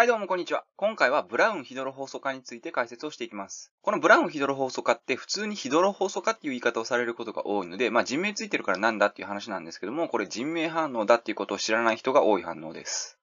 はいどうもこんにちは。今回はブラウンヒドロ放送化について解説をしていきます。このブラウンヒドロ放送化って普通にヒドロ放送化っていう言い方をされることが多いので、まあ人名ついてるからなんだっていう話なんですけども、これ人名反応だっていうことを知らない人が多い反応です。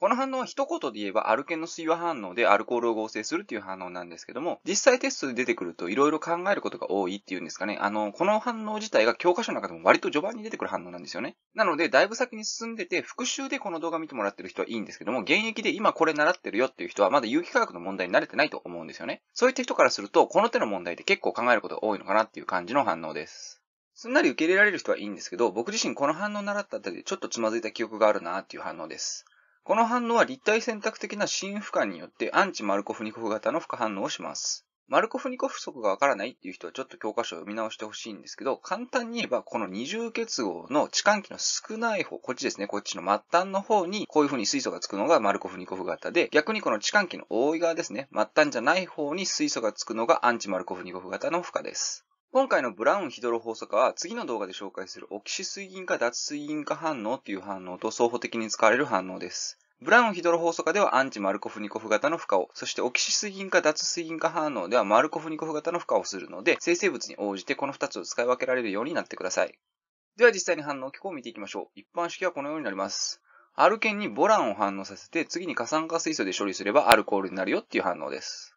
この反応は一言で言えばアルケンの水和反応でアルコールを合成するっていう反応なんですけども、実際テストで出てくると色々考えることが多いっていうんですかね。あの、この反応自体が教科書の中でも割と序盤に出てくる反応なんですよね。なので、だいぶ先に進んでて、復習でこの動画見てもらってる人はいいんですけども、現役で今これ習ってるよっていう人はまだ有機化学の問題に慣れてないと思うんですよね。そういった人からすると、この手の問題って結構考えることが多いのかなっていう感じの反応です。すんなり受け入れられる人はいいんですけど、僕自身この反応習ったあたりでちょっとつまずいた記憶があるなっていう反応です。この反応は立体選択的な新負荷によってアンチマルコフニコフ型の負荷反応をします。マルコフニコフ則がわからないっていう人はちょっと教科書を読み直してほしいんですけど、簡単に言えばこの二重結合の置換器の少ない方、こっちですね、こっちの末端の方にこういう風に水素がつくのがマルコフニコフ型で、逆にこの置換器の多い側ですね、末端じゃない方に水素がつくのがアンチマルコフニコフ型の負荷です。今回のブラウンヒドロ法則は次の動画で紹介するオキシ水銀化脱水銀化反応っていう反応と双方的に使われる反応です。ブラウンヒドロ法則ではアンチマルコフニコフ型の負荷を、そしてオキシ水銀化脱水銀化反応ではマルコフニコフ型の負荷をするので、生成物に応じてこの2つを使い分けられるようになってください。では実際に反応機構を見ていきましょう。一般式はこのようになります。アルケンにボランを反応させて、次に過酸化水素で処理すればアルコールになるよっていう反応です。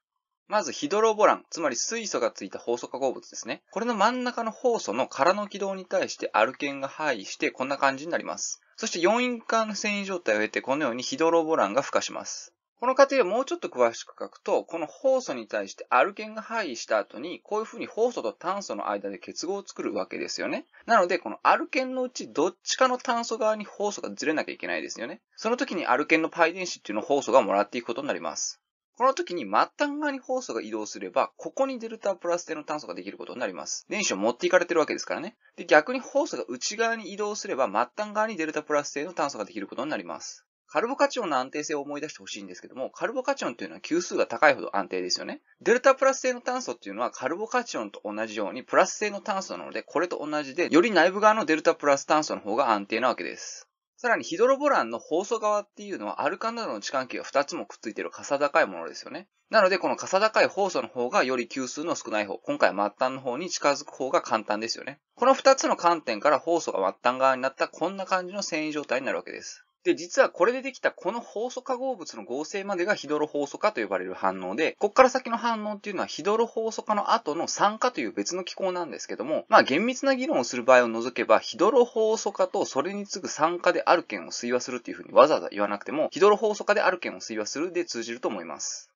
まずヒドロボラン、つまり水素がついた放素化合物ですね。これの真ん中の放素の空の軌道に対してアルケンが配して、こんな感じになります。そして4因間繊維状態を得て、このようにヒドロボランが孵化します。この過程をもうちょっと詳しく書くと、この酵素に対してアルケンが配位した後に、こういう風に酵素と炭素の間で結合を作るわけですよね。なので、このアルケンのうちどっちかの炭素側に酵素がずれなきゃいけないですよね。その時にアルケンのパイ電子っていうのを酵素がもらっていくことになります。この時に末端側にホースが移動すれば、ここにデルタプラスでの炭素ができることになります。電子を持っていかれてるわけですからね。で、逆にホースが内側に移動すれば、末端側にデルタプラス製の炭素ができることになります。カルボカチオンの安定性を思い出してほしいんですけども、カルボカチオンというのは級数が高いほど安定ですよね。デルタプラス製の炭素っていうのはカルボカチオンと同じようにプラス製の炭素なので、これと同じで、より内部側のデルタプラス炭素の方が安定なわけです。さらにヒドロボランの放素側っていうのはアルカンなどの地換器が2つもくっついている傘高いものですよね。なので、この傘高い放素の方がより級数の少ない方、今回は末端の方に近づく方が簡単ですよね。この2つの観点から放素が末端側になったこんな感じの繊維状態になるわけです。で、実はこれでできたこの放素化合物の合成までがヒドロ放素化と呼ばれる反応で、こっから先の反応っていうのはヒドロ放素化の後の酸化という別の機構なんですけども、まあ厳密な議論をする場合を除けば、ヒドロ放素化とそれに次ぐ酸化である件を推和するっていうふうにわざわざ言わなくても、ヒドロ放素化である件を推和するで通じると思います。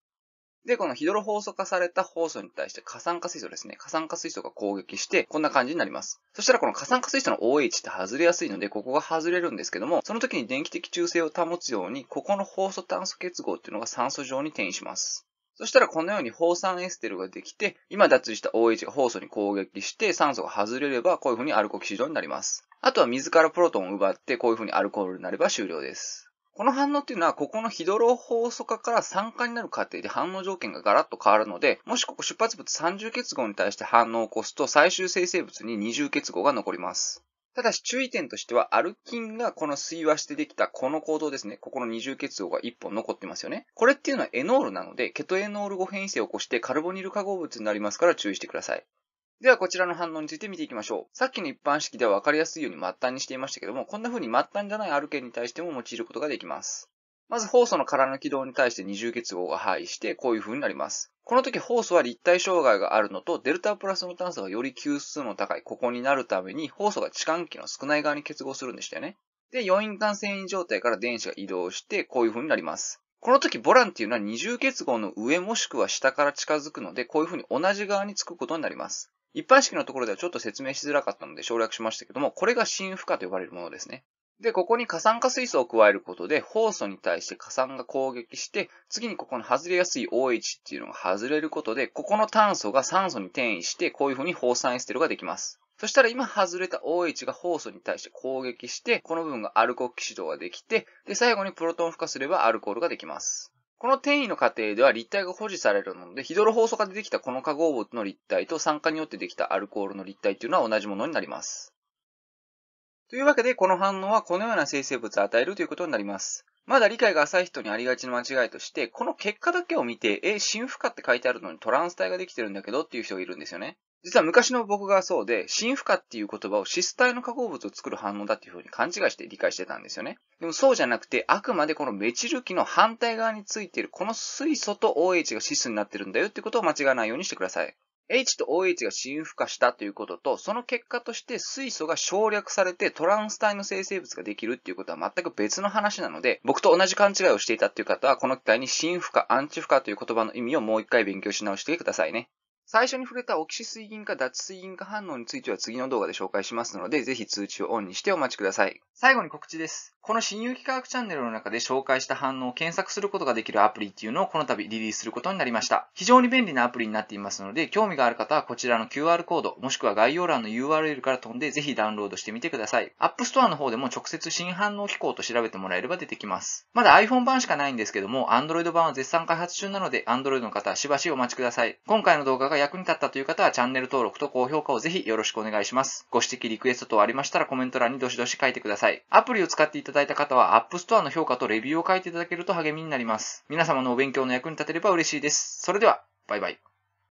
で、このヒドロ放素化された放素に対して過酸化水素ですね。過酸化水素が攻撃して、こんな感じになります。そしたらこの過酸化水素の OH って外れやすいので、ここが外れるんですけども、その時に電気的中性を保つように、ここの放素炭素結合っていうのが酸素上に転移します。そしたらこのように放酸エステルができて、今脱離した OH が放素に攻撃して酸素が外れればこういう風にアルコキシドになります。あとは水からプロトンを奪ってこういう風にアルコールになれば終了です。この反応っていうのは、ここのヒドロ法素化から酸化になる過程で反応条件がガラッと変わるので、もしここ出発物30結合に対して反応を起こすと、最終生成物に20結合が残ります。ただし注意点としては、アルキンがこの水和してできたこの行動ですね。ここの二重結合が1本残ってますよね。これっていうのはエノールなので、ケトエノール5変異性を起こしてカルボニル化合物になりますから注意してください。ではこちらの反応について見ていきましょう。さっきの一般式では分かりやすいように末端にしていましたけども、こんな風に末端じゃないルケンに対しても用いることができます。まずホーの空の軌道に対して二重結合が配して、こういう風になります。この時ホースは立体障害があるのと、デルタプラスの炭素がより級数の高いここになるために、ホーが置換器の少ない側に結合するんでしたよね。で、4因間繊維状態から電子が移動して、こういう風になります。この時ボランっていうのは二重結合の上もしくは下から近づくので、こういう風に同じ側につくことになります。一般式のところではちょっと説明しづらかったので省略しましたけども、これが新負荷と呼ばれるものですね。で、ここに過酸化水素を加えることで、ホ素に対して過酸が攻撃して、次にここの外れやすい OH っていうのが外れることで、ここの炭素が酸素に転移して、こういうふうに放酸エステルができます。そしたら今外れた OH がホ素に対して攻撃して、この部分がアルコキシドができて、で、最後にプロトン孵化すればアルコールができます。この転移の過程では立体が保持されるので、ヒドロ放素化でできたこの化合物の立体と酸化によってできたアルコールの立体というのは同じものになります。というわけで、この反応はこのような生成物を与えるということになります。まだ理解が浅い人にありがちな間違いとして、この結果だけを見て、え、新負荷って書いてあるのにトランス体ができてるんだけどっていう人がいるんですよね。実は昔の僕がそうで、心不可っていう言葉を脂質体の化合物を作る反応だっていうふうに勘違いして理解してたんですよね。でもそうじゃなくて、あくまでこのメチル基の反対側についているこの水素と OH が脂質になってるんだよってことを間違わないようにしてください。H と OH が心不可したということと、その結果として水素が省略されてトランス体の生成物ができるっていうことは全く別の話なので、僕と同じ勘違いをしていたっていう方は、この機会に心不可、アンチ不可という言葉の意味をもう一回勉強し直してくださいね。最初に触れたオキシ水銀化脱水銀化反応については次の動画で紹介しますので、ぜひ通知をオンにしてお待ちください。最後に告知です。この新有機化学チャンネルの中で紹介した反応を検索することができるアプリっていうのをこの度リリースすることになりました。非常に便利なアプリになっていますので、興味がある方はこちらの QR コード、もしくは概要欄の URL から飛んでぜひダウンロードしてみてください。App Store の方でも直接新反応機構と調べてもらえれば出てきます。まだ iPhone 版しかないんですけども、Android 版は絶賛開発中なので、Android の方はしばしお待ちください。今回の動画が役に立ったという方はチャンネル登録と高評価をぜひよろしくお願いします。ご指摘、リクエスト等ありましたらコメント欄にどしどし書いてください。アプリを使っていたただいた方は、App Store の評価とレビューを書いていただけると励みになります。皆様のお勉強の役に立てれば嬉しいです。それでは、バイバイ。